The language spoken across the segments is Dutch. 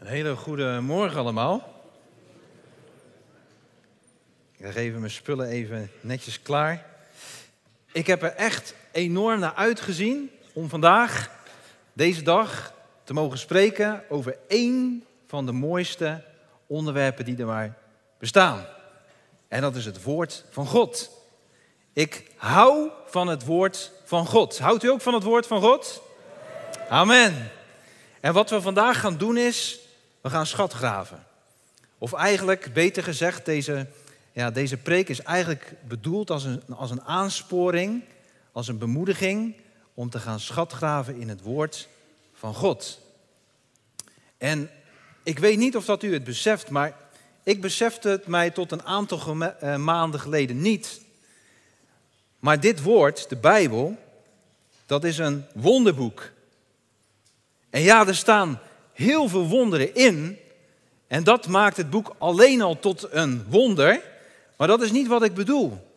Een hele goede morgen allemaal. Ik leg even mijn spullen even netjes klaar. Ik heb er echt enorm naar uitgezien om vandaag, deze dag, te mogen spreken over één van de mooiste onderwerpen die er maar bestaan. En dat is het woord van God. Ik hou van het woord van God. Houdt u ook van het woord van God? Amen. En wat we vandaag gaan doen is we gaan schat graven. Of eigenlijk, beter gezegd, deze, ja, deze preek is eigenlijk bedoeld als een, als een aansporing, als een bemoediging om te gaan schatgraven in het woord van God. En ik weet niet of dat u het beseft, maar ik besefte het mij tot een aantal eh, maanden geleden niet. Maar dit woord, de Bijbel, dat is een wonderboek. En ja, er staan heel veel wonderen in. En dat maakt het boek alleen al tot een wonder. Maar dat is niet wat ik bedoel.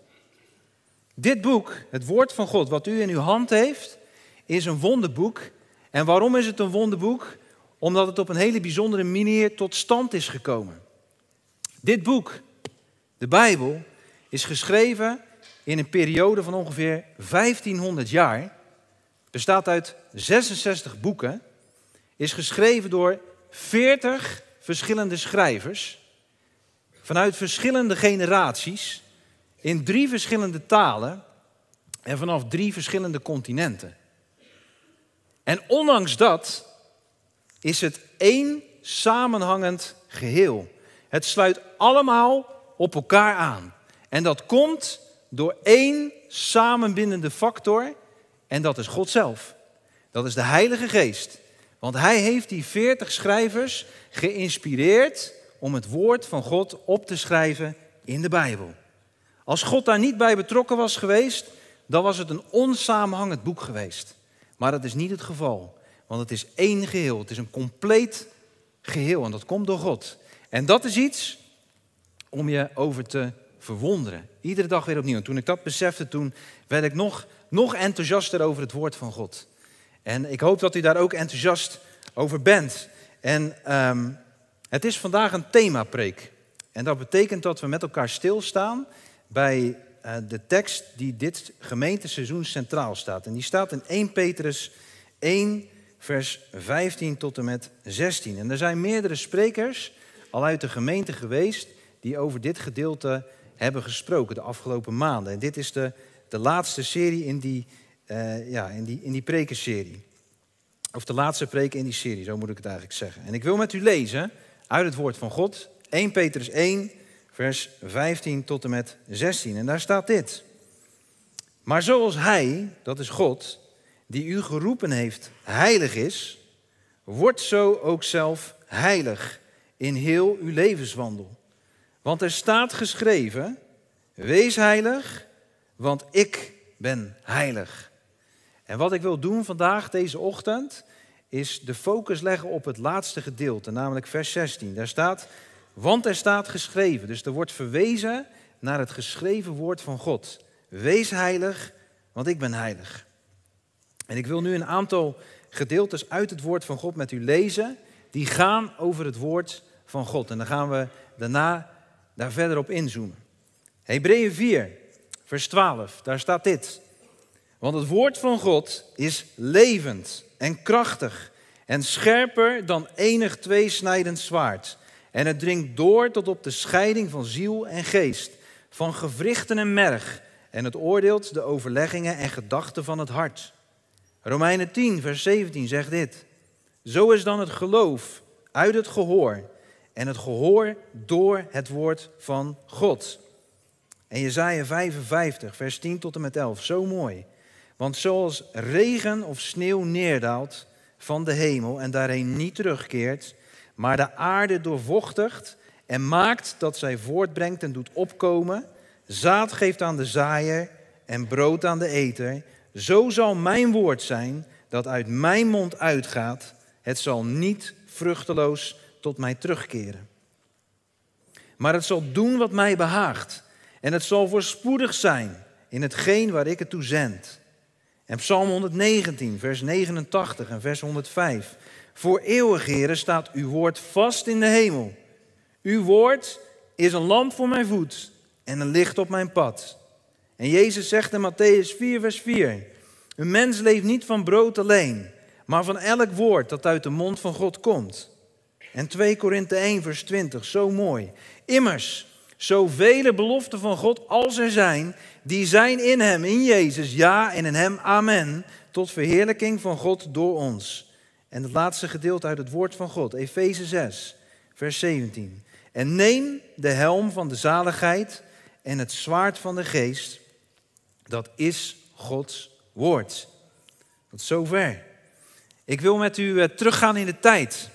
Dit boek, het woord van God, wat u in uw hand heeft, is een wonderboek. En waarom is het een wonderboek? Omdat het op een hele bijzondere manier tot stand is gekomen. Dit boek, de Bijbel, is geschreven in een periode van ongeveer 1500 jaar. Bestaat uit 66 boeken is geschreven door 40 verschillende schrijvers vanuit verschillende generaties in drie verschillende talen en vanaf drie verschillende continenten. En ondanks dat is het één samenhangend geheel. Het sluit allemaal op elkaar aan. En dat komt door één samenbindende factor en dat is God zelf. Dat is de Heilige Geest want hij heeft die veertig schrijvers geïnspireerd om het woord van God op te schrijven in de Bijbel. Als God daar niet bij betrokken was geweest, dan was het een onsamenhangend boek geweest. Maar dat is niet het geval, want het is één geheel. Het is een compleet geheel en dat komt door God. En dat is iets om je over te verwonderen. Iedere dag weer opnieuw. En toen ik dat besefte, toen werd ik nog, nog enthousiaster over het woord van God. En ik hoop dat u daar ook enthousiast over bent. En ehm, het is vandaag een themapreek. En dat betekent dat we met elkaar stilstaan bij eh, de tekst die dit gemeenteseizoen centraal staat. En die staat in 1 Petrus 1, vers 15 tot en met 16. En er zijn meerdere sprekers al uit de gemeente geweest die over dit gedeelte hebben gesproken de afgelopen maanden. En dit is de, de laatste serie in die eh, ja, in, die, in die prekenserie. Of de laatste preek in die serie, zo moet ik het eigenlijk zeggen. En ik wil met u lezen uit het woord van God, 1 Petrus 1, vers 15 tot en met 16. En daar staat dit. Maar zoals Hij, dat is God, die u geroepen heeft, heilig is, wordt zo ook zelf heilig in heel uw levenswandel. Want er staat geschreven, wees heilig, want ik ben heilig. En wat ik wil doen vandaag, deze ochtend, is de focus leggen op het laatste gedeelte, namelijk vers 16. Daar staat, want er staat geschreven. Dus er wordt verwezen naar het geschreven woord van God. Wees heilig, want ik ben heilig. En ik wil nu een aantal gedeeltes uit het woord van God met u lezen, die gaan over het woord van God. En dan gaan we daarna daar verder op inzoomen. Hebreeën 4, vers 12, daar staat dit. Want het woord van God is levend en krachtig en scherper dan enig tweesnijdend zwaard. En het dringt door tot op de scheiding van ziel en geest, van gewrichten en merg. En het oordeelt de overleggingen en gedachten van het hart. Romeinen 10, vers 17 zegt dit. Zo is dan het geloof uit het gehoor en het gehoor door het woord van God. En Jezaja 55, vers 10 tot en met 11, zo mooi. Want zoals regen of sneeuw neerdaalt van de hemel en daarheen niet terugkeert, maar de aarde doorvochtigt en maakt dat zij voortbrengt en doet opkomen, zaad geeft aan de zaaier en brood aan de eter, zo zal mijn woord zijn dat uit mijn mond uitgaat, het zal niet vruchteloos tot mij terugkeren. Maar het zal doen wat mij behaagt en het zal voorspoedig zijn in hetgeen waar ik het toe zend. En Psalm 119, vers 89 en vers 105. Voor eeuwig, heren, staat uw woord vast in de hemel. Uw woord is een lamp voor mijn voet en een licht op mijn pad. En Jezus zegt in Matthäus 4, vers 4: Een mens leeft niet van brood alleen, maar van elk woord dat uit de mond van God komt. En 2 Korinthe 1, vers 20, zo mooi. Immers, zoveel beloften van God als er zijn, die zijn in Hem, in Jezus, ja en in Hem, amen, tot verheerlijking van God door ons. En het laatste gedeelte uit het woord van God, Efeze 6, vers 17. En neem de helm van de zaligheid en het zwaard van de geest, dat is Gods woord. Tot zover. Ik wil met u eh, teruggaan in de tijd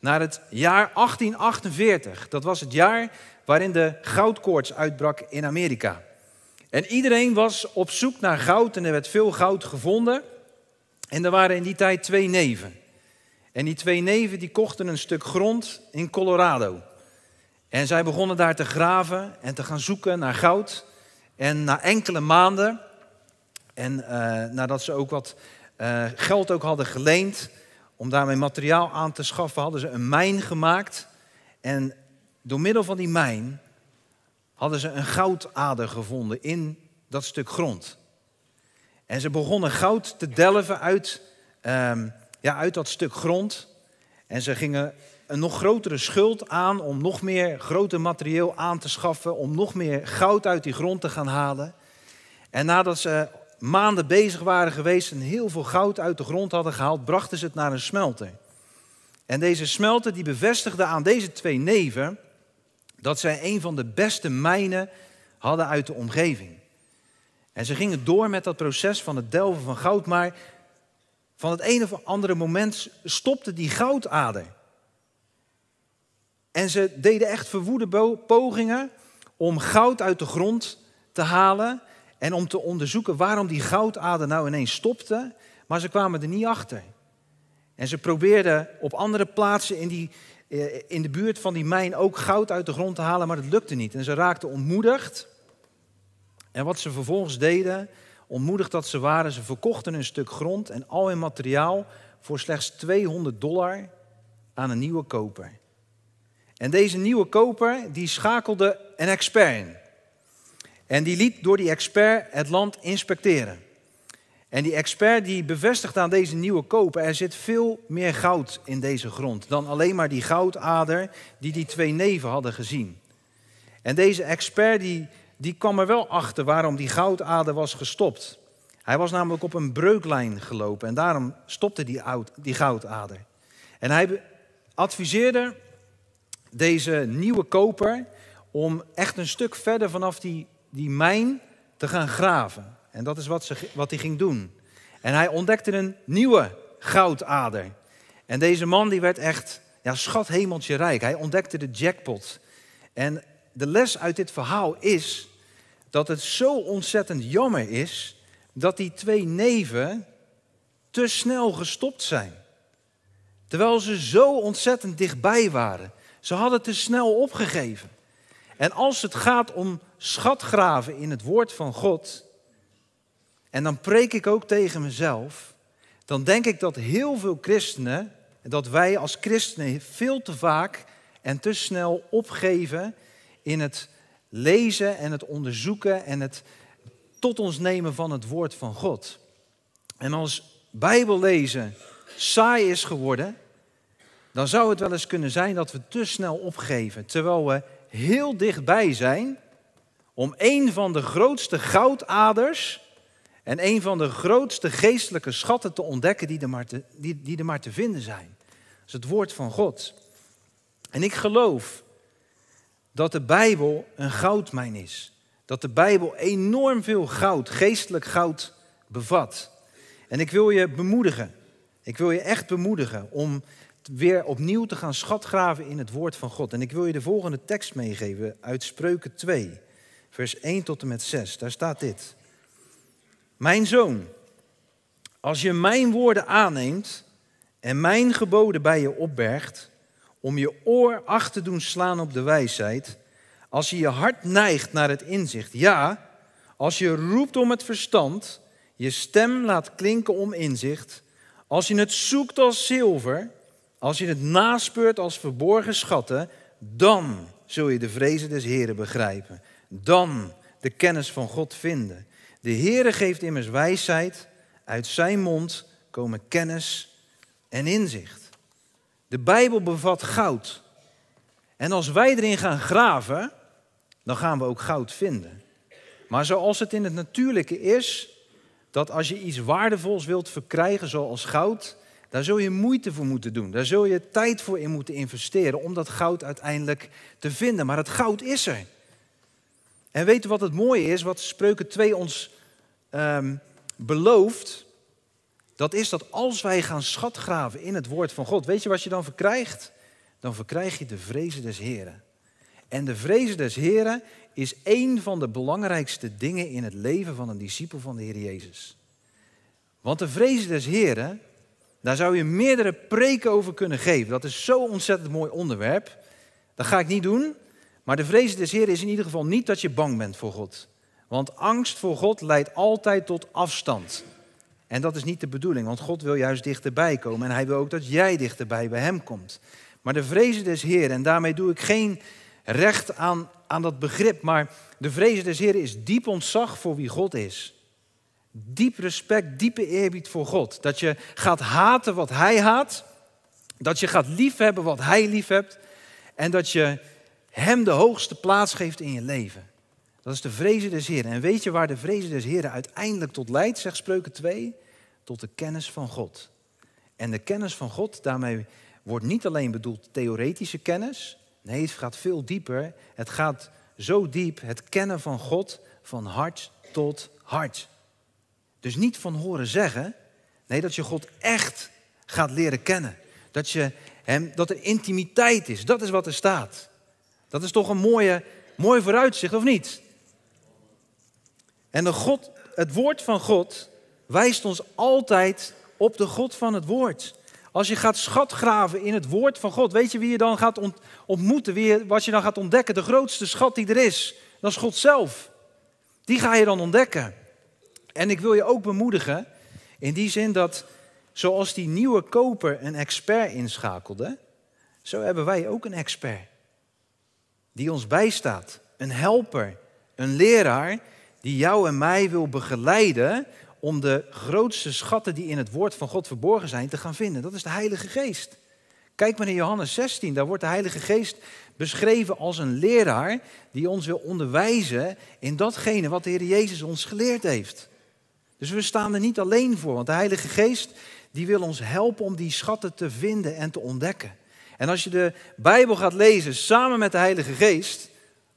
naar het jaar 1848. Dat was het jaar waarin de goudkoorts uitbrak in Amerika. En iedereen was op zoek naar goud en er werd veel goud gevonden. En er waren in die tijd twee neven. En die twee neven die kochten een stuk grond in Colorado. En zij begonnen daar te graven en te gaan zoeken naar goud. En na enkele maanden, en eh, nadat ze ook wat eh, geld ook hadden geleend om daarmee materiaal aan te schaffen, hadden ze een mijn gemaakt. En door middel van die mijn hadden ze een goudader gevonden in dat stuk grond. En ze begonnen goud te delven uit, ehm, ja, uit dat stuk grond. En ze gingen een nog grotere schuld aan om nog meer grote materieel aan te schaffen, om nog meer goud uit die grond te gaan halen. En nadat ze maanden bezig waren geweest en heel veel goud uit de grond hadden gehaald, brachten ze het naar een smelter. En deze smelter die bevestigde aan deze twee neven dat zij een van de beste mijnen hadden uit de omgeving. En ze gingen door met dat proces van het delven van goud, maar van het een of andere moment stopte die goudader. En ze deden echt verwoede pogingen om goud uit de grond te halen en om te onderzoeken waarom die goudader nou ineens stopte, maar ze kwamen er niet achter. En ze probeerden op andere plaatsen in die, eh, in de buurt van die mijn ook goud uit de grond te halen, maar dat lukte niet. En ze raakten ontmoedigd. En wat ze vervolgens deden, ontmoedigd dat ze waren, ze verkochten een stuk grond en al hun materiaal voor slechts 200 dollar aan een nieuwe koper. En deze nieuwe koper die schakelde een expert in. En die liet door die expert het land inspecteren. En die expert die bevestigt aan deze nieuwe koper, er zit veel meer goud in deze grond dan alleen maar die goudader die die twee neven hadden gezien. En deze expert die, die kwam er wel achter waarom die goudader was gestopt. Hij was namelijk op een breuklijn gelopen en daarom stopte die, oud, die goudader. En hij adviseerde deze nieuwe koper om echt een stuk verder vanaf die, die mijn te gaan graven. En dat is wat, ze, wat hij ging doen. En hij ontdekte een nieuwe goudader. En deze man die werd echt ja, schat hemeltje rijk. Hij ontdekte de jackpot. En de les uit dit verhaal is dat het zo ontzettend jammer is dat die twee neven te snel gestopt zijn. Terwijl ze zo ontzettend dichtbij waren. Ze hadden te snel opgegeven. En als het gaat om schatgraven in het woord van God, en dan preek ik ook tegen mezelf. Dan denk ik dat heel veel christenen, dat wij als christenen veel te vaak en te snel opgeven in het lezen en het onderzoeken en het tot ons nemen van het woord van God. En als Bijbellezen saai is geworden, dan zou het wel eens kunnen zijn dat we te snel opgeven, terwijl we heel dichtbij zijn om een van de grootste goudaders en een van de grootste geestelijke schatten te ontdekken die er maar te, die, die er vinden zijn. Dat is het woord van God. En ik geloof dat de Bijbel een goudmijn is. Dat de Bijbel enorm veel goud, geestelijk goud, bevat. En ik wil je bemoedigen. Ik wil je echt bemoedigen om weer opnieuw te gaan schatgraven in het woord van God. En ik wil je de volgende tekst meegeven uit Spreuken 2, vers 1 tot en met 6. Daar staat dit. Mijn zoon, als je mijn woorden aanneemt en mijn geboden bij je opbergt, om je oor acht te doen slaan op de wijsheid, als je je hart neigt naar het inzicht, ja, als je roept om het verstand, je stem laat klinken om inzicht, als je het zoekt als zilver, als je het naspeurt als verborgen schatten, dan zul je de vrezen des Heren begrijpen. Dan de kennis van God vinden. De Heere geeft immers wijsheid, uit zijn mond komen kennis en inzicht. De Bijbel bevat goud. En als wij erin gaan graven, dan gaan we ook goud vinden. Maar zoals het in het natuurlijke is, dat als je iets waardevols wilt verkrijgen, zoals goud, daar zul je moeite voor moeten doen. Daar zul je tijd voor in moeten investeren om dat goud uiteindelijk te vinden. Maar het goud is er. En weet je wat het mooie is, wat Spreuken 2 ons ehm, belooft? Dat is dat als wij gaan schatgraven in het woord van God, weet je wat je dan verkrijgt? Dan verkrijg je de vrezen des Heren. En de vrezen des Heren is één van de belangrijkste dingen in het leven van een discipel van de Heer Jezus. Want de vrezen des Heren, daar zou je meerdere preken over kunnen geven. Dat is zo'n ontzettend mooi onderwerp. Dat ga ik niet doen, maar de vrees des Heeren is in ieder geval niet dat je bang bent voor God. Want angst voor God leidt altijd tot afstand. En dat is niet de bedoeling, want God wil juist dichterbij komen. En hij wil ook dat jij dichterbij bij hem komt. Maar de vrezen des Heeren, en daarmee doe ik geen recht aan, aan dat begrip, maar de vrezen des Heeren is diep ontzag voor wie God is. Diep respect, diepe eerbied voor God. Dat je gaat haten wat hij haat. Dat je gaat liefhebben wat hij liefhebt. En dat je hem de hoogste plaats geeft in je leven. Dat is de vrezen des Heeren. En weet je waar de vrezen des Heeren uiteindelijk tot leidt, zegt Spreuken 2? Tot de kennis van God. En de kennis van God, daarmee wordt niet alleen bedoeld theoretische kennis. Nee, het gaat veel dieper. Het gaat zo diep, het kennen van God van hart tot hart. Dus niet van horen zeggen. Nee, dat je God echt gaat leren kennen. Dat, je hem, dat er intimiteit is. Dat is wat er staat. Dat is toch een mooie, mooi vooruitzicht, of niet? En de God, het woord van God wijst ons altijd op de God van het woord. Als je gaat schatgraven in het woord van God, weet je wie je dan gaat ontmoeten, wie wat je dan gaat ontdekken? De grootste schat die er is, dat is God zelf. Die ga je dan ontdekken. En ik wil je ook bemoedigen in die zin dat, zoals die nieuwe koper een expert inschakelde, zo hebben wij ook een expert die ons bijstaat. Een helper, een leraar die jou en mij wil begeleiden om de grootste schatten die in het woord van God verborgen zijn te gaan vinden. Dat is de Heilige Geest. Kijk maar in Johannes 16, daar wordt de Heilige Geest beschreven als een leraar die ons wil onderwijzen in datgene wat de Heer Jezus ons geleerd heeft. Dus we staan er niet alleen voor, want de Heilige Geest die wil ons helpen om die schatten te vinden en te ontdekken. En als je de Bijbel gaat lezen samen met de Heilige Geest,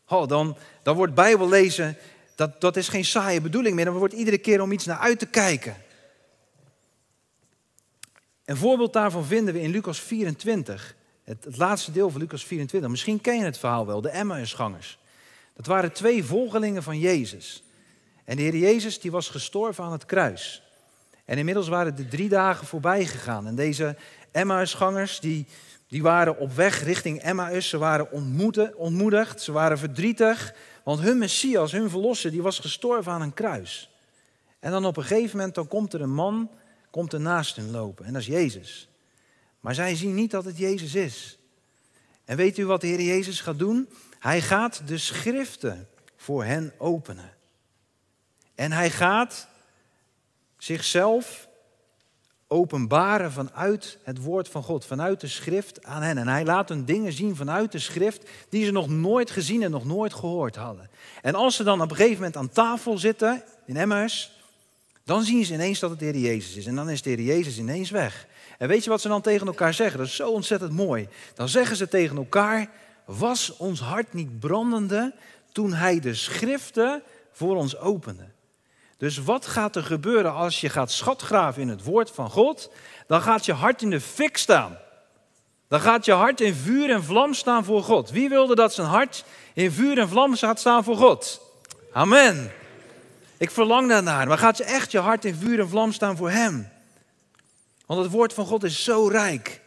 oh, dan, dan wordt Bijbel lezen, dat, dat is geen saaie bedoeling meer. Dan wordt iedere keer om iets naar uit te kijken. Een voorbeeld daarvan vinden we in Lucas 24. Het, laatste deel van Lucas 24. Misschien ken je het verhaal wel, de Emmausgangers. Dat waren twee volgelingen van Jezus. En de Heer Jezus die was gestorven aan het kruis. En inmiddels waren de drie dagen voorbij gegaan. En deze Emmausgangers die, die waren op weg richting Emmaus. Ze waren ontmoedigd, ze waren verdrietig. Want hun Messias, hun verlosser, die was gestorven aan een kruis. En dan op een gegeven moment dan komt er een man, komt er naast hen lopen. En dat is Jezus. Maar zij zien niet dat het Jezus is. En weet u wat de Heer Jezus gaat doen? Hij gaat de schriften voor hen openen. En hij gaat zichzelf openbaren vanuit het woord van God, vanuit de schrift aan hen. En hij laat hun dingen zien vanuit de schrift die ze nog nooit gezien en nog nooit gehoord hadden. En als ze dan op een gegeven moment aan tafel zitten in Emmaus, dan zien ze ineens dat het de Heer Jezus is. En dan is de Heer Jezus ineens weg. En weet je wat ze dan tegen elkaar zeggen? Dat is zo ontzettend mooi. Dan zeggen ze tegen elkaar, was ons hart niet brandende toen hij de schriften voor ons opende? Dus wat gaat er gebeuren als je gaat schatgraven in het woord van God? Dan gaat je hart in de fik staan. Dan gaat je hart in vuur en vlam staan voor God. Wie wilde dat zijn hart in vuur en vlam gaat staan voor God? Amen. Ik verlang daarnaar. Maar gaat je echt je hart in vuur en vlam staan voor Hem? Want het woord van God is zo rijk.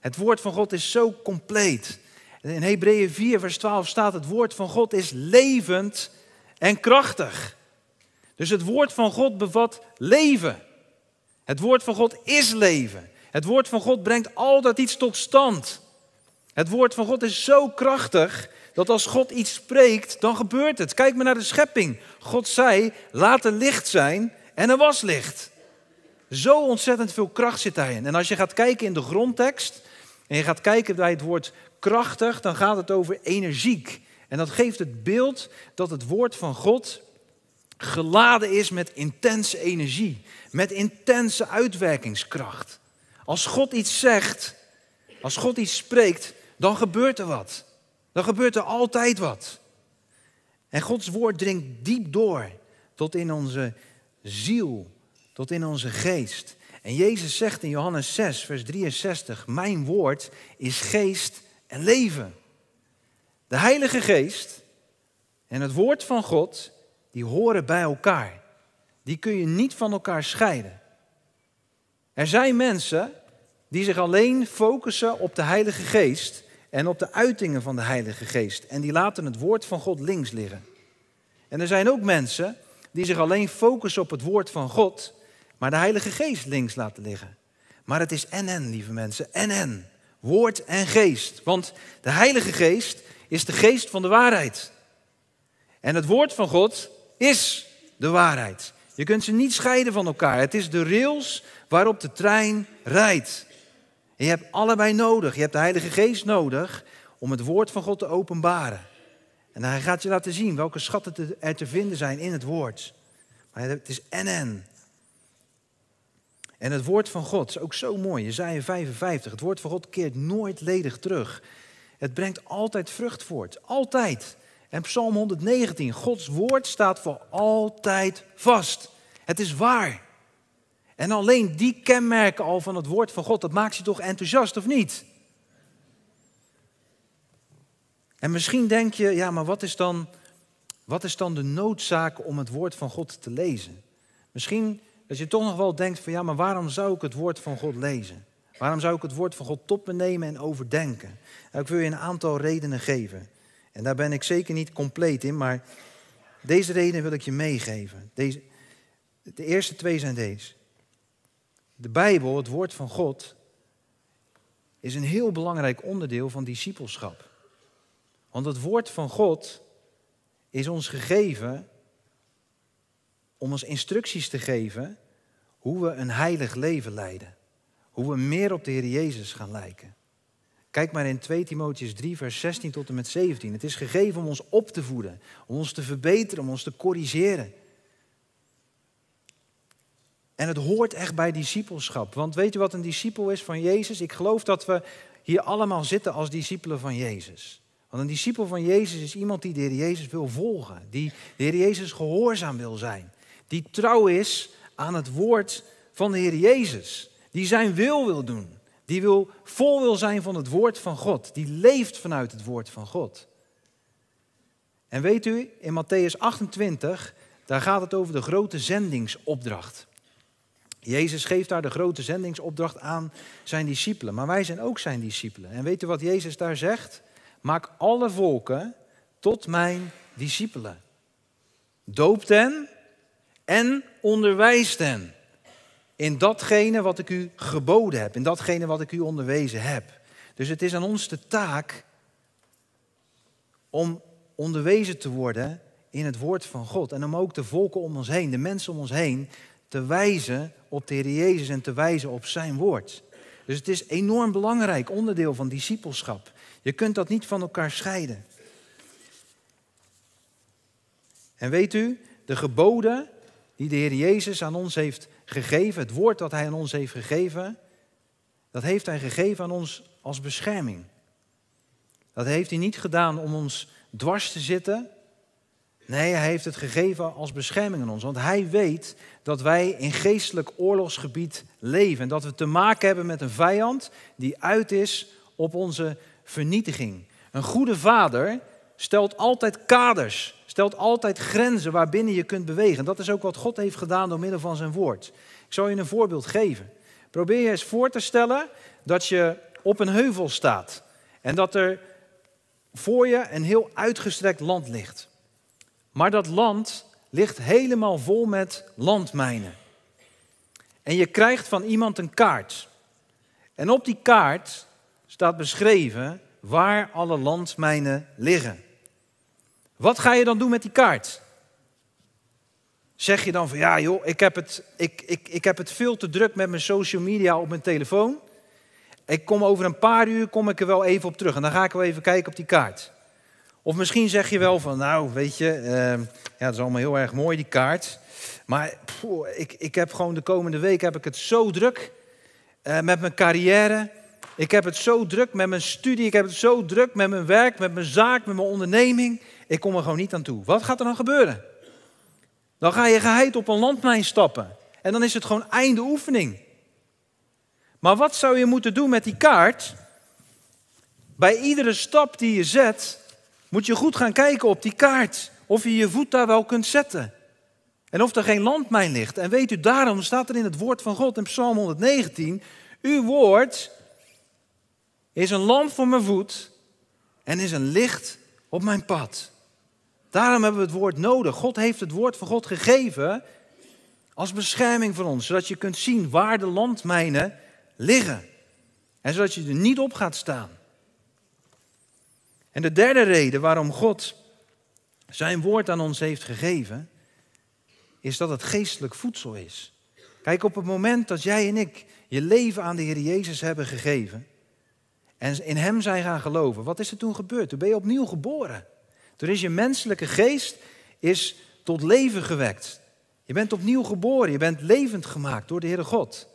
Het woord van God is zo compleet. In Hebreeën 4, vers 12 staat: Het woord van God is levend en krachtig. Dus het woord van God bevat leven. Het woord van God is leven. Het woord van God brengt altijd iets tot stand. Het woord van God is zo krachtig dat als God iets spreekt, dan gebeurt het. Kijk maar naar de schepping. God zei: laat er licht zijn en er was licht. Zo ontzettend veel kracht zit daarin. En als je gaat kijken in de grondtekst en je gaat kijken bij het woord krachtig, dan gaat het over energiek. En dat geeft het beeld dat het woord van God geladen is met intense energie, met intense uitwerkingskracht. Als God iets zegt, als God iets spreekt, dan gebeurt er wat. Dan gebeurt er altijd wat. En Gods woord dringt diep door tot in onze ziel, tot in onze geest. En Jezus zegt in Johannes 6, vers 63, mijn woord is geest en leven. De Heilige Geest en het woord van God die horen bij elkaar. Die kun je niet van elkaar scheiden. Er zijn mensen die zich alleen focussen op de Heilige Geest en op de uitingen van de Heilige Geest. En die laten het woord van God links liggen. En er zijn ook mensen die zich alleen focussen op het woord van God, maar de Heilige Geest links laten liggen. Maar het is en en, lieve mensen, en en. Woord en geest. Want de Heilige Geest is de geest van de waarheid. En het woord van God is de waarheid. Je kunt ze niet scheiden van elkaar. Het is de rails waarop de trein rijdt. je hebt allebei nodig. Je hebt de Heilige Geest nodig om het woord van God te openbaren. En hij gaat je laten zien welke schatten er te vinden zijn in het woord. Maar het is en en. En het woord van God is ook zo mooi. Jezaja 55. Het woord van God keert nooit ledig terug. Het brengt altijd vrucht voort. Altijd. En Psalm 119, Gods woord staat voor altijd vast. Het is waar. En alleen die kenmerken al van het woord van God, dat maakt je toch enthousiast of niet? En misschien denk je, ja, maar wat is dan, wat is dan de noodzaak om het woord van God te lezen? Misschien dat je toch nog wel denkt van, ja, maar waarom zou ik het woord van God lezen? Waarom zou ik het woord van God tot me nemen en overdenken? Nou, ik wil je een aantal redenen geven. En daar ben ik zeker niet compleet in, maar deze reden wil ik je meegeven. Deze, de eerste twee zijn deze. De Bijbel, het woord van God, is een heel belangrijk onderdeel van discipelschap. Want het woord van God is ons gegeven om ons instructies te geven hoe we een heilig leven leiden. Hoe we meer op de Heer Jezus gaan lijken. Kijk maar in 2 Timotheus 3, vers 16 tot en met 17. Het is gegeven om ons op te voeden, om ons te verbeteren, om ons te corrigeren. En het hoort echt bij discipelschap. Want weet je wat een discipel is van Jezus? Ik geloof dat we hier allemaal zitten als discipelen van Jezus. Want een discipel van Jezus is iemand die de Heer Jezus wil volgen, die de Heer Jezus gehoorzaam wil zijn, die trouw is aan het woord van de Heer Jezus, die zijn wil wil doen. Die wil, vol zijn van het woord van God. Die leeft vanuit het woord van God. En weet u, in Matthäus 28, daar gaat het over de grote zendingsopdracht. Jezus geeft daar de grote zendingsopdracht aan zijn discipelen. Maar wij zijn ook zijn discipelen. En weet u wat Jezus daar zegt? Maak alle volken tot mijn discipelen. Doop hen en onderwijst hen in datgene wat ik u geboden heb, in datgene wat ik u onderwezen heb. Dus het is aan ons de taak om onderwezen te worden in het woord van God. En om ook de volken om ons heen, de mensen om ons heen, te wijzen op de Heer Jezus en te wijzen op zijn woord. Dus het is enorm belangrijk onderdeel van discipelschap. Je kunt dat niet van elkaar scheiden. En weet u, de geboden die de Heer Jezus aan ons heeft gegeven, het woord dat Hij aan ons heeft gegeven, dat heeft Hij gegeven aan ons als bescherming. Dat heeft Hij niet gedaan om ons dwars te zitten. Nee, Hij heeft het gegeven als bescherming aan ons. Want Hij weet dat wij in geestelijk oorlogsgebied leven. En dat we te maken hebben met een vijand die uit is op onze vernietiging. Een goede vader stelt altijd kaders, stelt altijd grenzen waarbinnen je kunt bewegen. Dat is ook wat God heeft gedaan door middel van zijn woord. Ik zal je een voorbeeld geven. Probeer je eens voor te stellen dat je op een heuvel staat en dat er voor je een heel uitgestrekt land ligt. Maar dat land ligt helemaal vol met landmijnen. En je krijgt van iemand een kaart. En op die kaart staat beschreven waar alle landmijnen liggen. Wat ga je dan doen met die kaart? Zeg je dan van ja joh, ik heb het, ik, ik, ik heb het veel te druk met mijn social media op mijn telefoon. Ik kom over een paar uur kom ik er wel even op terug en dan ga ik wel even kijken op die kaart. Of misschien zeg je wel van nou weet je, ehm, ja, dat is allemaal heel erg mooi die kaart. Maar ik, ik heb gewoon de komende week heb ik het zo druk eh, met mijn carrière. Ik heb het zo druk met mijn studie, ik heb het zo druk met mijn werk, met mijn zaak, met mijn onderneming. Ik kom er gewoon niet aan toe. Wat gaat er dan gebeuren? Dan ga je geheid op een landmijn stappen. En dan is het gewoon einde oefening. Maar wat zou je moeten doen met die kaart? Bij iedere stap die je zet, moet je goed gaan kijken op die kaart. Of je je voet daar wel kunt zetten. En of er geen landmijn ligt. En weet u, daarom staat er in het woord van God in Psalm 119: Uw woord is een lamp voor mijn voet en is een licht op mijn pad. Daarom hebben we het woord nodig. God heeft het woord van God gegeven als bescherming voor ons, zodat je kunt zien waar de landmijnen liggen. En zodat je er niet op gaat staan. En de derde reden waarom God zijn woord aan ons heeft gegeven, is dat het geestelijk voedsel is. Kijk, op het moment dat jij en ik je leven aan de Heer Jezus hebben gegeven en in Hem zijn gaan geloven, wat is er toen gebeurd? Toen ben je opnieuw geboren. Toen is je menselijke geest is tot leven gewekt. Je bent opnieuw geboren, je bent levend gemaakt door de Heere God.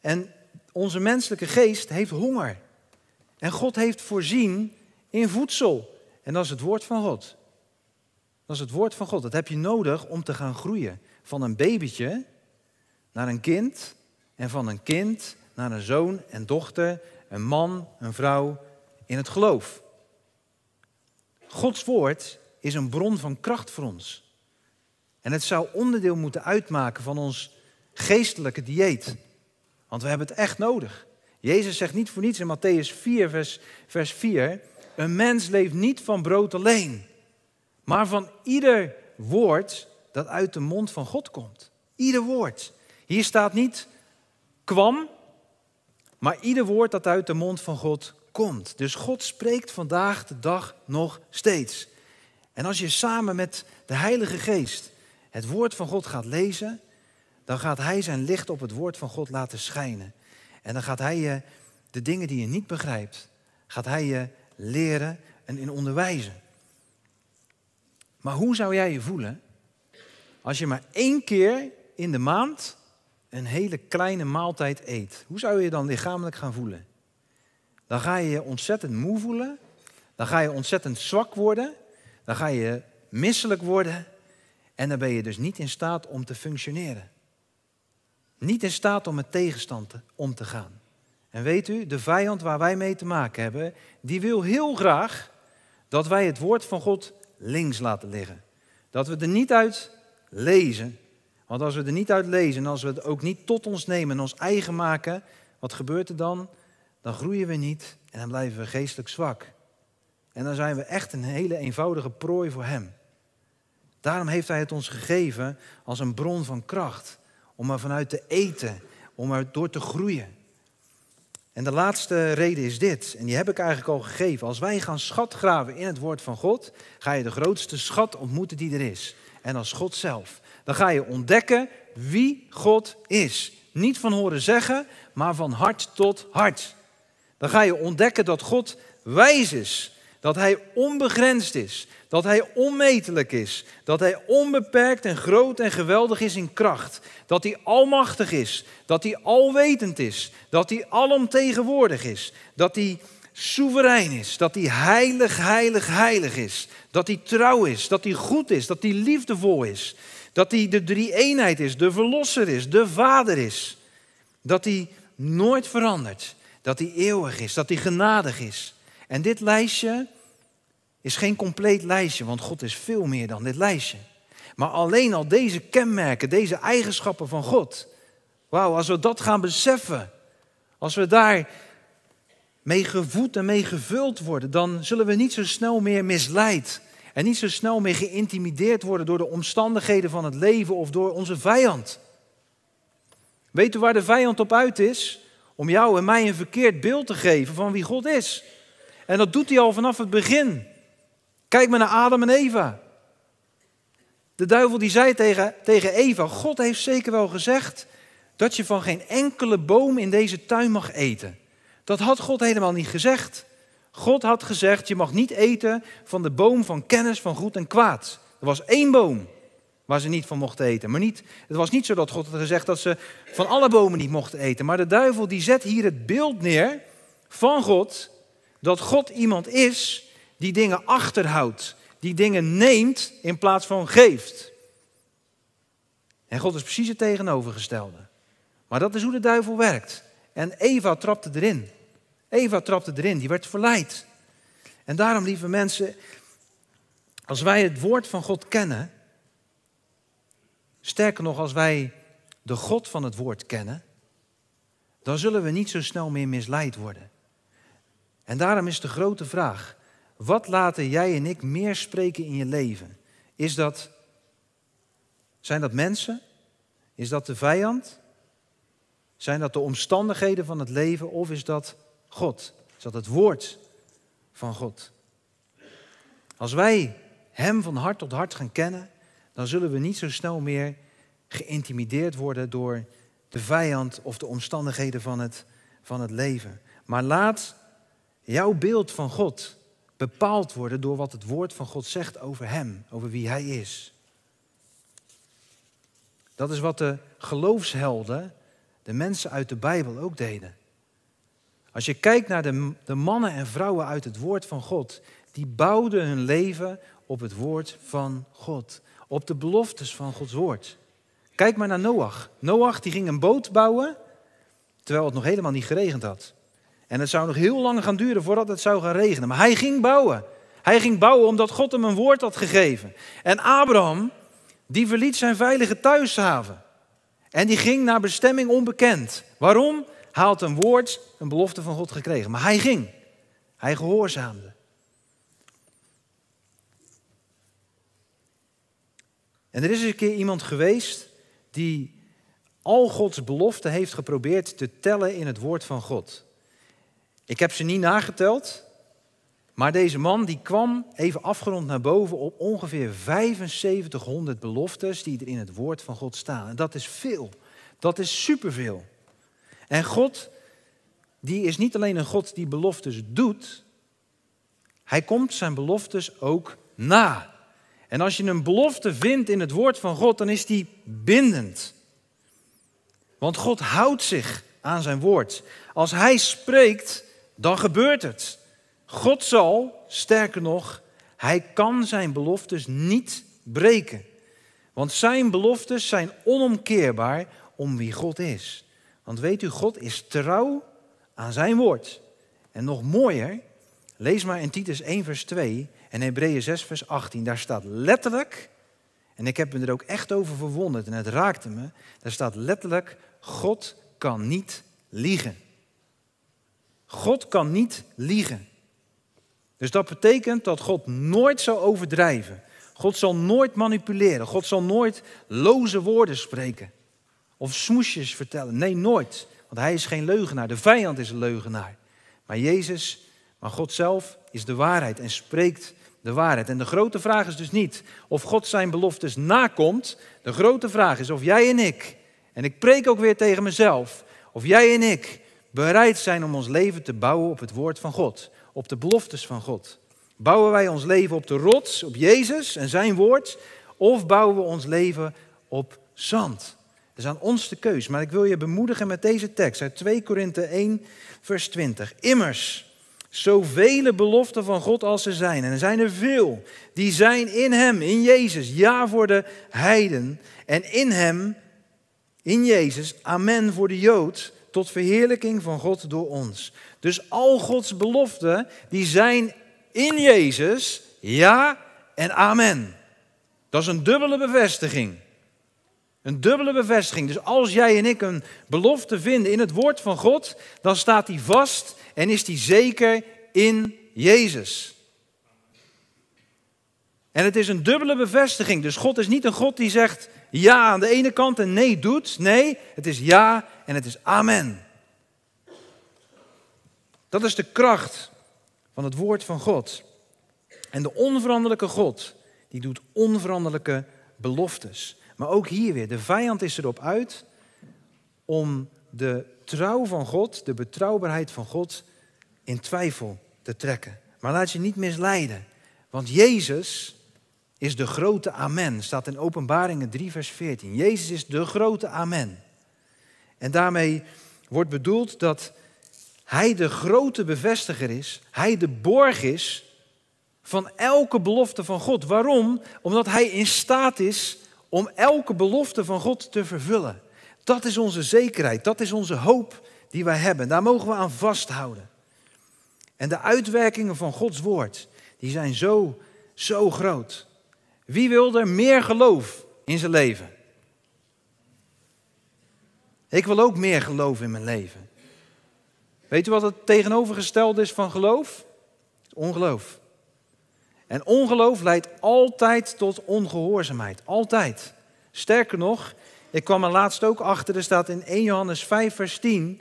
En onze menselijke geest heeft honger. En God heeft voorzien in voedsel. En dat is het woord van God. Dat is het woord van God. Dat heb je nodig om te gaan groeien. Van een babytje naar een kind. En van een kind naar een zoon en dochter, een man, een vrouw in het geloof. Gods woord is een bron van kracht voor ons. En het zou onderdeel moeten uitmaken van ons geestelijke dieet. Want we hebben het echt nodig. Jezus zegt niet voor niets in Matthäus 4, vers, vers 4: Een mens leeft niet van brood alleen, maar van ieder woord dat uit de mond van God komt. Ieder woord. Hier staat niet kwam, maar ieder woord dat uit de mond van God komt. Dus God spreekt vandaag de dag nog steeds. En als je samen met de Heilige Geest het woord van God gaat lezen, dan gaat Hij zijn licht op het woord van God laten schijnen. En dan gaat Hij je de dingen die je niet begrijpt, gaat Hij je leren en in onderwijzen. Maar hoe zou jij je voelen als je maar één keer in de maand een hele kleine maaltijd eet? Hoe zou je je dan lichamelijk gaan voelen? dan ga je je ontzettend moe voelen. Dan ga je ontzettend zwak worden. Dan ga je misselijk worden. En dan ben je dus niet in staat om te functioneren. Niet in staat om met tegenstand om te gaan. En weet u, de vijand waar wij mee te maken hebben, die wil heel graag dat wij het woord van God links laten liggen. Dat we er niet uit lezen. Want als we er niet uit lezen en als we het ook niet tot ons nemen en ons eigen maken, wat gebeurt er dan? dan groeien we niet en dan blijven we geestelijk zwak. En dan zijn we echt een hele eenvoudige prooi voor Hem. Daarom heeft Hij het ons gegeven als een bron van kracht, om er vanuit te eten, om er door te groeien. En de laatste reden is dit, en die heb ik eigenlijk al gegeven. Als wij gaan schat graven in het woord van God, ga je de grootste schat ontmoeten die er is. En als God zelf. Dan ga je ontdekken wie God is. Niet van horen zeggen, maar van hart tot hart dan ga je ontdekken dat God wijs is. Dat Hij onbegrensd is. Dat Hij onmetelijk is. Dat Hij onbeperkt en groot en geweldig is in kracht. Dat Hij almachtig is. Dat Hij alwetend is. Dat Hij alomtegenwoordig is. Dat Hij soeverein is. Dat Hij heilig, heilig, heilig is. Dat Hij trouw is. Dat Hij goed is. Dat Hij liefdevol is. Dat Hij de drie eenheid is. De verlosser is. De vader is. Dat Hij nooit verandert dat hij eeuwig is, dat hij genadig is. En dit lijstje is geen compleet lijstje, want God is veel meer dan dit lijstje. Maar alleen al deze kenmerken, deze eigenschappen van God. Wauw, als we dat gaan beseffen, als we daar mee gevoed en mee gevuld worden, dan zullen we niet zo snel meer misleid en niet zo snel meer geïntimideerd worden door de omstandigheden van het leven of door onze vijand. Weet u waar de vijand op uit is? om jou en mij een verkeerd beeld te geven van wie God is. En dat doet hij al vanaf het begin. Kijk maar naar Adam en Eva. De duivel die zei tegen, tegen Eva, God heeft zeker wel gezegd dat je van geen enkele boom in deze tuin mag eten. Dat had God helemaal niet gezegd. God had gezegd, je mag niet eten van de boom van kennis van goed en kwaad. Er was één boom waar ze niet van mochten eten. Maar niet, het was niet zo dat God had gezegd dat ze van alle bomen niet mochten eten. Maar de duivel die zet hier het beeld neer van God, dat God iemand is die dingen achterhoudt, die dingen neemt in plaats van geeft. En God is precies het tegenovergestelde. Maar dat is hoe de duivel werkt. En Eva trapte erin. Eva trapte erin, die werd verleid. En daarom, lieve mensen, als wij het woord van God kennen, Sterker nog, als wij de God van het woord kennen, dan zullen we niet zo snel meer misleid worden. En daarom is de grote vraag: wat laten jij en ik meer spreken in je leven? Is dat, zijn dat mensen? Is dat de vijand? Zijn dat de omstandigheden van het leven of is dat God? Is dat het woord van God? Als wij Hem van hart tot hart gaan kennen, dan zullen we niet zo snel meer geïntimideerd worden door de vijand of de omstandigheden van het, van het leven. Maar laat jouw beeld van God bepaald worden door wat het woord van God zegt over Hem, over wie Hij is. Dat is wat de geloofshelden, de mensen uit de Bijbel ook deden. Als je kijkt naar de, de mannen en vrouwen uit het woord van God, die bouwden hun leven op het woord van God op de beloftes van Gods woord. Kijk maar naar Noach. Noach die ging een boot bouwen terwijl het nog helemaal niet geregend had. En het zou nog heel lang gaan duren voordat het zou gaan regenen. Maar hij ging bouwen. Hij ging bouwen omdat God hem een woord had gegeven. En Abraham, die verliet zijn veilige thuishaven. En die ging naar bestemming onbekend. Waarom? Hij had een woord, een belofte van God gekregen. Maar hij ging. Hij gehoorzaamde. En er is eens een keer iemand geweest die al Gods beloften heeft geprobeerd te tellen in het woord van God. Ik heb ze niet nageteld, maar deze man die kwam even afgerond naar boven op ongeveer 7500 beloftes die er in het woord van God staan. En dat is veel. Dat is superveel. En God, die is niet alleen een God die beloftes doet, hij komt zijn beloftes ook na. En als je een belofte vindt in het woord van God, dan is die bindend. Want God houdt zich aan zijn woord. Als hij spreekt, dan gebeurt het. God zal, sterker nog, hij kan zijn beloftes niet breken. Want zijn beloftes zijn onomkeerbaar om wie God is. Want weet u, God is trouw aan zijn woord. En nog mooier, lees maar in Titus 1, vers 2. En Hebreeën 6, vers 18, daar staat letterlijk, en ik heb me er ook echt over verwonderd en het raakte me, daar staat letterlijk, God kan niet liegen. God kan niet liegen. Dus dat betekent dat God nooit zal overdrijven. God zal nooit manipuleren. God zal nooit loze woorden spreken. Of smoesjes vertellen. Nee, nooit. Want hij is geen leugenaar. De vijand is een leugenaar. Maar Jezus, maar God zelf is de waarheid en spreekt de waarheid. En de grote vraag is dus niet of God zijn beloftes nakomt. De grote vraag is of jij en ik, en ik preek ook weer tegen mezelf, of jij en ik bereid zijn om ons leven te bouwen op het woord van God, op de beloftes van God. Bouwen wij ons leven op de rots, op Jezus en zijn woord, of bouwen we ons leven op zand? Dat is aan ons de keus. Maar ik wil je bemoedigen met deze tekst uit 2 Korinthe 1, vers 20. Immers, Zoveel beloften van God als ze zijn. En er zijn er veel. Die zijn in Hem, in Jezus. Ja voor de heiden. En in Hem, in Jezus. Amen voor de Jood. Tot verheerlijking van God door ons. Dus al Gods beloften, die zijn in Jezus. Ja en amen. Dat is een dubbele bevestiging. Een dubbele bevestiging. Dus als jij en ik een belofte vinden in het woord van God, dan staat die vast en is die zeker in Jezus. En het is een dubbele bevestiging. Dus God is niet een God die zegt ja aan de ene kant en nee doet. Nee, het is ja en het is amen. Dat is de kracht van het woord van God. En de onveranderlijke God, die doet onveranderlijke beloftes. Maar ook hier weer, de vijand is erop uit om de trouw van God, de betrouwbaarheid van God, in twijfel te trekken. Maar laat je niet misleiden, want Jezus is de grote Amen, staat in Openbaringen 3, vers 14. Jezus is de grote Amen. En daarmee wordt bedoeld dat Hij de grote bevestiger is, Hij de borg is van elke belofte van God. Waarom? Omdat Hij in staat is om elke belofte van God te vervullen. Dat is onze zekerheid, dat is onze hoop die wij hebben. Daar mogen we aan vasthouden. En de uitwerkingen van Gods woord, die zijn zo, zo groot. Wie wil er meer geloof in zijn leven? Ik wil ook meer geloof in mijn leven. Weet u wat het tegenovergestelde is van geloof? Ongeloof. En ongeloof leidt altijd tot ongehoorzaamheid. Altijd. Sterker nog, ik kwam er laatst ook achter, er staat in 1 Johannes 5, vers 10,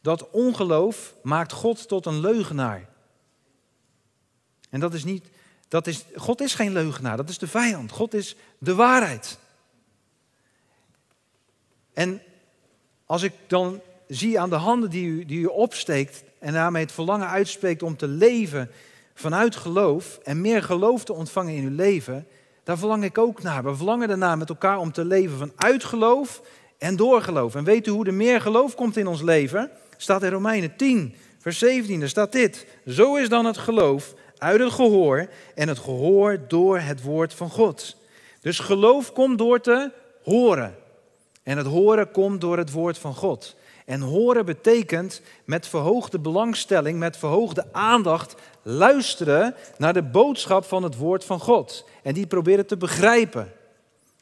dat ongeloof maakt God tot een leugenaar. En dat is niet, dat is, God is geen leugenaar, dat is de vijand. God is de waarheid. En als ik dan zie aan de handen die u, die u opsteekt en daarmee het verlangen uitspreekt om te leven vanuit geloof en meer geloof te ontvangen in uw leven, daar verlang ik ook naar. We verlangen daarna met elkaar om te leven vanuit geloof en door geloof. En weet u hoe er meer geloof komt in ons leven? Staat in Romeinen 10, vers 17, daar staat dit. Zo is dan het geloof uit het gehoor en het gehoor door het woord van God. Dus geloof komt door te horen. En het horen komt door het woord van God. En horen betekent met verhoogde belangstelling, met verhoogde aandacht luisteren naar de boodschap van het woord van God. En die proberen te begrijpen.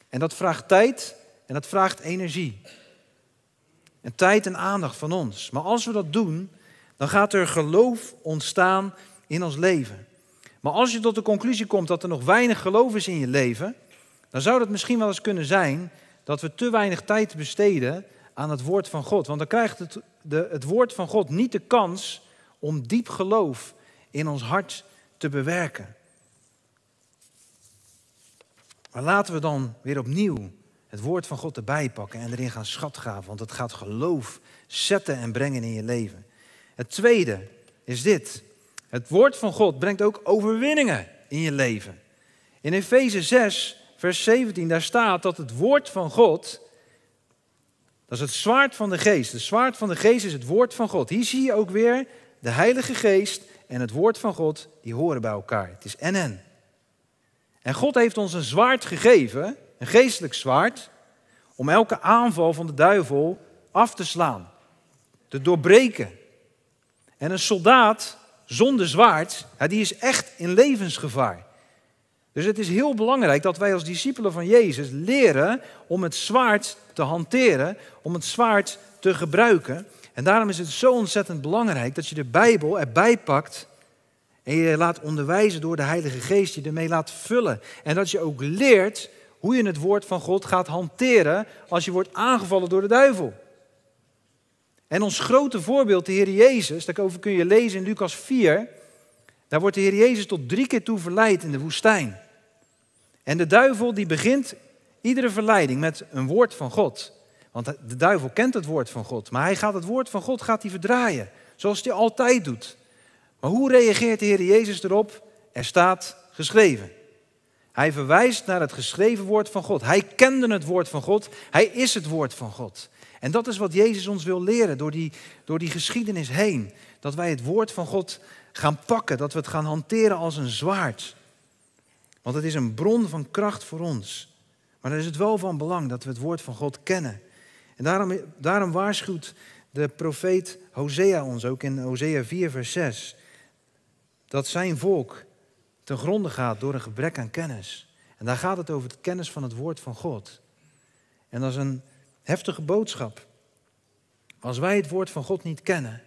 En dat vraagt tijd en dat vraagt energie. En tijd en aandacht van ons. Maar als we dat doen, dan gaat er geloof ontstaan in ons leven. Maar als je tot de conclusie komt dat er nog weinig geloof is in je leven, dan zou dat misschien wel eens kunnen zijn dat we te weinig tijd besteden aan het woord van God. Want dan krijgt het, de, het woord van God niet de kans om diep geloof in ons hart te bewerken. Maar laten we dan weer opnieuw het woord van God erbij pakken en erin gaan schatgraven, want het gaat geloof zetten en brengen in je leven. Het tweede is dit. Het woord van God brengt ook overwinningen in je leven. In Efeze 6, vers 17, daar staat dat het woord van God dat is het zwaard van de geest. Het zwaard van de geest is het woord van God. Hier zie je ook weer de Heilige Geest en het woord van God, die horen bij elkaar. Het is en en. En God heeft ons een zwaard gegeven, een geestelijk zwaard, om elke aanval van de duivel af te slaan, te doorbreken. En een soldaat zonder zwaard, die is echt in levensgevaar. Dus het is heel belangrijk dat wij als discipelen van Jezus leren om het zwaard te hanteren, om het zwaard te gebruiken. En daarom is het zo ontzettend belangrijk dat je de Bijbel erbij pakt en je laat onderwijzen door de Heilige Geest, je ermee laat vullen. En dat je ook leert hoe je het woord van God gaat hanteren als je wordt aangevallen door de duivel. En ons grote voorbeeld, de Heer Jezus, daarover kun je lezen in Lucas 4. Daar wordt de Heer Jezus tot drie keer toe verleid in de woestijn. En de duivel die begint iedere verleiding met een woord van God. Want de duivel kent het woord van God, maar hij gaat het woord van God gaat hij verdraaien, zoals hij altijd doet. Maar hoe reageert de Heer Jezus erop? Er staat geschreven. Hij verwijst naar het geschreven woord van God. Hij kende het woord van God. Hij is het woord van God. En dat is wat Jezus ons wil leren door die, door die geschiedenis heen. Dat wij het woord van God gaan pakken, dat we het gaan hanteren als een zwaard. Want het is een bron van kracht voor ons. Maar dan is het wel van belang dat we het woord van God kennen. En daarom, daarom waarschuwt de profeet Hosea ons ook in Hosea 4, vers 6. Dat zijn volk ten gronde gaat door een gebrek aan kennis. En daar gaat het over de kennis van het woord van God. En dat is een heftige boodschap. Als wij het woord van God niet kennen,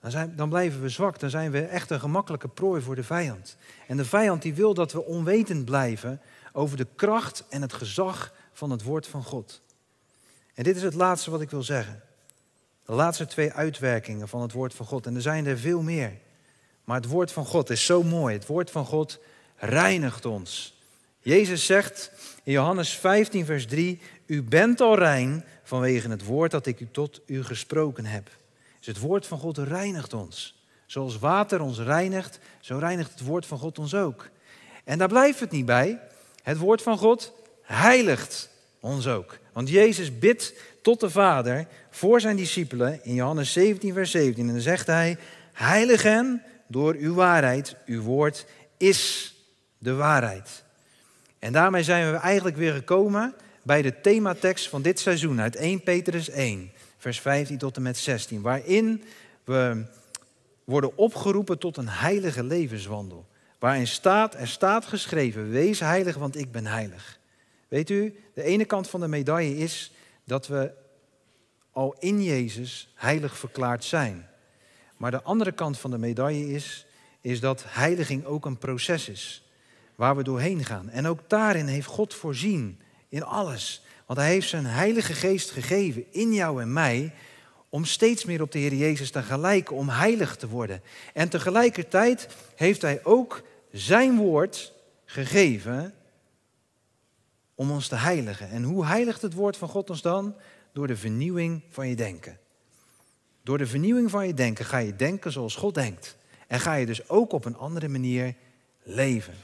dan, dan blijven we zwak, dan zijn we echt een gemakkelijke prooi voor de vijand. En de vijand die wil dat we onwetend blijven over de kracht en het gezag van het woord van God. En dit is het laatste wat ik wil zeggen. De laatste twee uitwerkingen van het woord van God. En er zijn er veel meer. Maar het woord van God is zo mooi. Het woord van God reinigt ons. Jezus zegt in Johannes 15, vers 3: U bent al rein vanwege het woord dat ik u tot u gesproken heb. Dus het woord van God reinigt ons. Zoals water ons reinigt, zo reinigt het woord van God ons ook. En daar blijft het niet bij. Het woord van God heiligt ons ook. Want Jezus bidt tot de Vader voor zijn discipelen in Johannes 17, vers 17. En dan zegt hij, heilig hen door uw waarheid. Uw woord is de waarheid. En daarmee zijn we eigenlijk weer gekomen bij de thematekst van dit seizoen uit 1 Petrus 1 vers 15 tot en met 16, waarin we worden opgeroepen tot een heilige levenswandel. Waarin staat, er staat geschreven, wees heilig, want ik ben heilig. Weet u, de ene kant van de medaille is dat we al in Jezus heilig verklaard zijn. Maar de andere kant van de medaille is, is dat heiliging ook een proces is waar we doorheen gaan. En ook daarin heeft God voorzien, in alles. Want hij heeft zijn heilige geest gegeven in jou en mij om steeds meer op de Heer Jezus te gelijken, om heilig te worden. En tegelijkertijd heeft hij ook zijn woord gegeven om ons te heiligen. En hoe heiligt het woord van God ons dan? Door de vernieuwing van je denken. Door de vernieuwing van je denken ga je denken zoals God denkt. En ga je dus ook op een andere manier leven.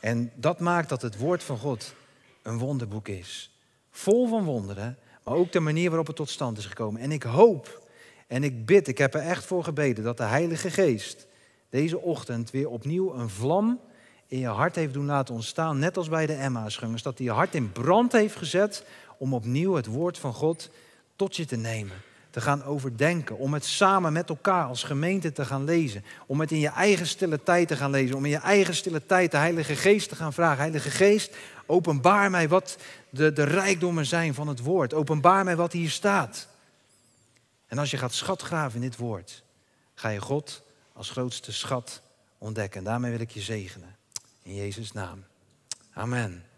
En dat maakt dat het woord van God een wonderboek is. Vol van wonderen, maar ook de manier waarop het tot stand is gekomen. En ik hoop en ik bid, ik heb er echt voor gebeden, dat de Heilige Geest deze ochtend weer opnieuw een vlam in je hart heeft doen laten ontstaan. Net als bij de emmas schungers Dat die je hart in brand heeft gezet om opnieuw het woord van God tot je te nemen. Te gaan overdenken. Om het samen met elkaar als gemeente te gaan lezen. Om het in je eigen stille tijd te gaan lezen. Om in je eigen stille tijd de Heilige Geest te gaan vragen. Heilige Geest, Openbaar mij wat de, de rijkdommen zijn van het woord. Openbaar mij wat hier staat. En als je gaat schatgraven in dit woord, ga je God als grootste schat ontdekken. En daarmee wil ik je zegenen. In Jezus' naam. Amen.